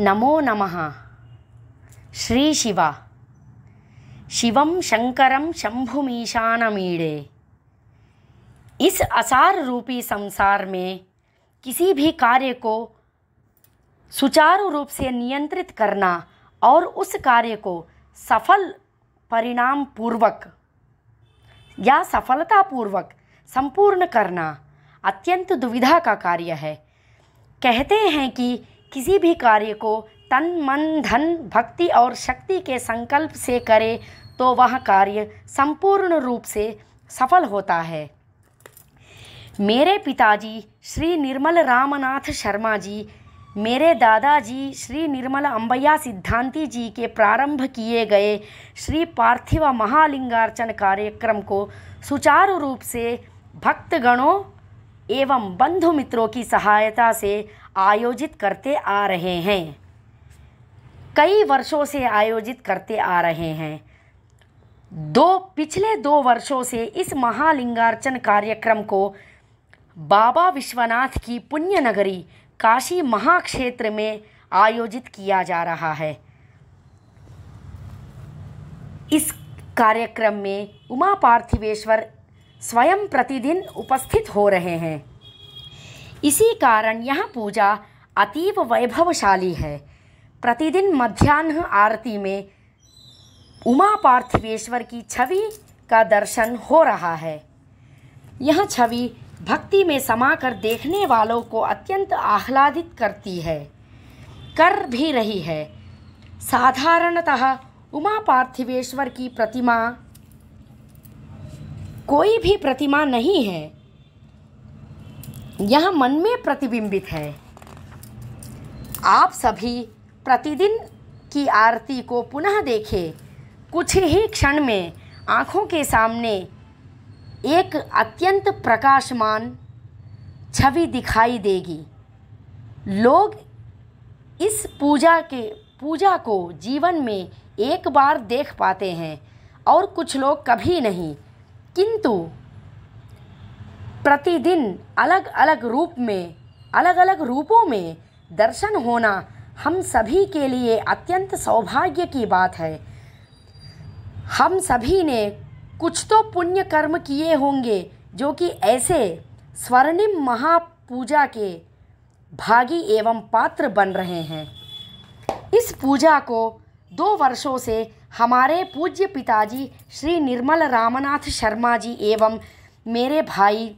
नमो नमः शिव शिवम शंकरम मीड़े इस असार रूपी संसार में किसी भी कार्य को सुचारू रूप से नियंत्रित करना और उस कार्य को सफल परिणाम पूर्वक या सफलतापूर्वक संपूर्ण करना अत्यंत दुविधा का कार्य है कहते हैं कि किसी भी कार्य को तन मन धन भक्ति और शक्ति के संकल्प से करें तो वह कार्य संपूर्ण रूप से सफल होता है मेरे पिताजी श्री निर्मल रामनाथ शर्मा जी मेरे दादाजी श्री निर्मल अम्बैया सिद्धांति जी के प्रारंभ किए गए श्री पार्थिव महालिंगार्चन कार्यक्रम को सुचारू रूप से भक्तगणों एवं बंधु मित्रों की सहायता से आयोजित करते आ रहे हैं कई वर्षों से आयोजित करते आ रहे हैं दो पिछले दो वर्षों से इस महालिंगार्चन कार्यक्रम को बाबा विश्वनाथ की पुण्य नगरी काशी महाक्षेत्र में आयोजित किया जा रहा है इस कार्यक्रम में उमा पार्थिवेश्वर स्वयं प्रतिदिन उपस्थित हो रहे हैं इसी कारण यह पूजा अतीव वैभवशाली है प्रतिदिन मध्यान्ह आरती में उमा पार्थिवेश्वर की छवि का दर्शन हो रहा है यह छवि भक्ति में समाकर देखने वालों को अत्यंत आह्लादित करती है कर भी रही है साधारणतः उमा पार्थिवेश्वर की प्रतिमा कोई भी प्रतिमा नहीं है यह मन में प्रतिबिंबित है आप सभी प्रतिदिन की आरती को पुनः देखें कुछ ही क्षण में आँखों के सामने एक अत्यंत प्रकाशमान छवि दिखाई देगी लोग इस पूजा के पूजा को जीवन में एक बार देख पाते हैं और कुछ लोग कभी नहीं किंतु प्रतिदिन अलग अलग रूप में अलग अलग रूपों में दर्शन होना हम सभी के लिए अत्यंत सौभाग्य की बात है हम सभी ने कुछ तो पुण्य कर्म किए होंगे जो कि ऐसे स्वर्णिम महापूजा के भागी एवं पात्र बन रहे हैं इस पूजा को दो वर्षों से हमारे पूज्य पिताजी श्री निर्मल रामनाथ शर्मा जी एवं मेरे भाई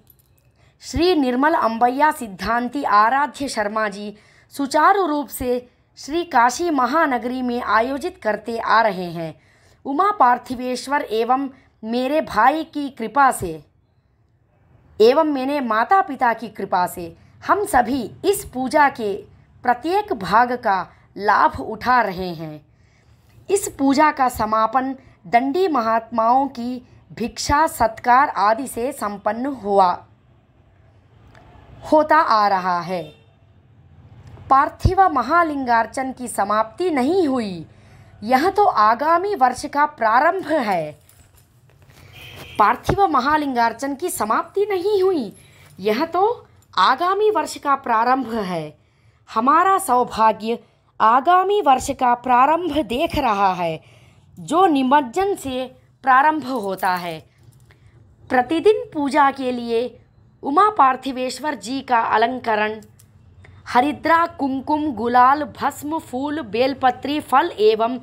श्री निर्मल अम्बैया सिद्धांती आराध्य शर्मा जी सुचारू रूप से श्री काशी महानगरी में आयोजित करते आ रहे हैं उमा पार्थिवेश्वर एवं मेरे भाई की कृपा से एवं मेरे माता पिता की कृपा से हम सभी इस पूजा के प्रत्येक भाग का लाभ उठा रहे हैं इस पूजा का समापन दंडी महात्माओं की भिक्षा सत्कार आदि से संपन्न हुआ होता आ रहा है पार्थिव महालिंगार्चन की समाप्ति नहीं हुई यह तो आगामी वर्ष का प्रारंभ है पार्थिव महालिंगार्चन की समाप्ति नहीं हुई यह तो आगामी वर्ष का प्रारंभ है हमारा सौभाग्य आगामी वर्ष का प्रारंभ देख रहा है जो निमज्जन से प्रारंभ होता है प्रतिदिन पूजा के लिए उमा पार्थिवेश्वर जी का अलंकरण हरिद्रा कुमकुम गुलाल भस्म फूल बेलपत्री फल एवं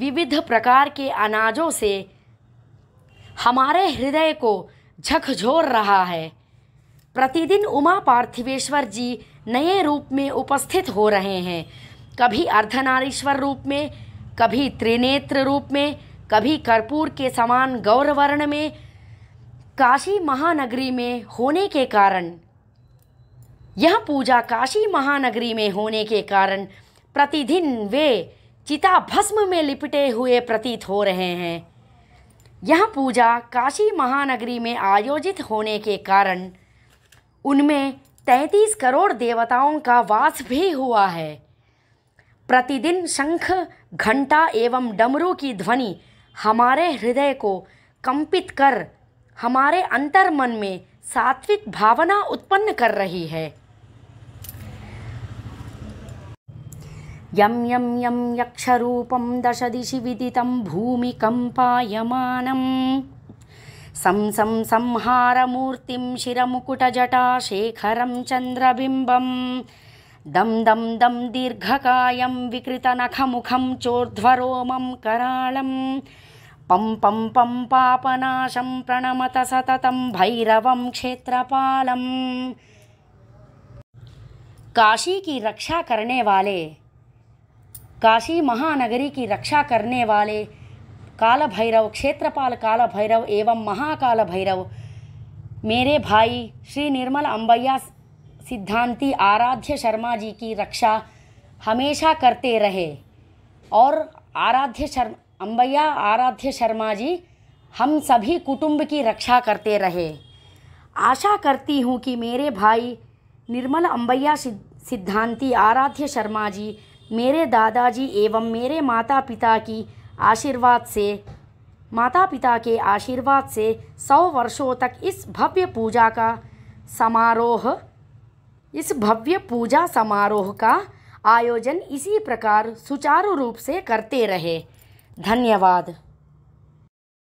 विविध प्रकार के अनाजों से हमारे हृदय को झकझोर रहा है प्रतिदिन उमा पार्थिवेश्वर जी नए रूप में उपस्थित हो रहे हैं कभी अर्धनारीश्वर रूप में कभी त्रिनेत्र रूप में कभी कर्पूर के समान गौरवर्ण में काशी महानगरी में होने के कारण यह पूजा काशी महानगरी में होने के कारण प्रतिदिन वे चिता भस्म में लिपटे हुए प्रतीत हो रहे हैं यह पूजा काशी महानगरी में आयोजित होने के कारण उनमें तैंतीस करोड़ देवताओं का वास भी हुआ है प्रतिदिन शंख घंटा एवं डमरू की ध्वनि हमारे हृदय को कंपित कर हमारे अंतर मन में सात्विक भावना उत्पन्न कर रही है यम यम यम यक्षरूपं दशदिशि विदितं भूमिकम्पायमानम् सं सं संहारमूर्तिं दम दम दम दं विकृत नख मुखम चोर्धरोम कराळम् पं पं पं पापनाशं प्रणमत सततं भैरवं क्षेत्रपालम काशी की रक्षा करने वाले काशी महानगरी की रक्षा करने वाले काल भैरव क्षेत्रपाल काल भैरव एवं महाकाल भैरव मेरे भाई श्री निर्मल अंबैया सिद्धांती आराध्य शर्मा जी की रक्षा हमेशा करते रहे और आराध्य शर्मा अम्बैया आराध्य शर्मा जी हम सभी कुटुंब की रक्षा करते रहे आशा करती हूँ कि मेरे भाई निर्मल अम्बैया सिद्धांती आराध्य शर्मा जी मेरे दादाजी एवं मेरे माता पिता की आशीर्वाद से माता पिता के आशीर्वाद से सौ वर्षों तक इस भव्य पूजा का समारोह इस भव्य पूजा समारोह का आयोजन इसी प्रकार सुचारू रूप से करते रहे धन्यवाद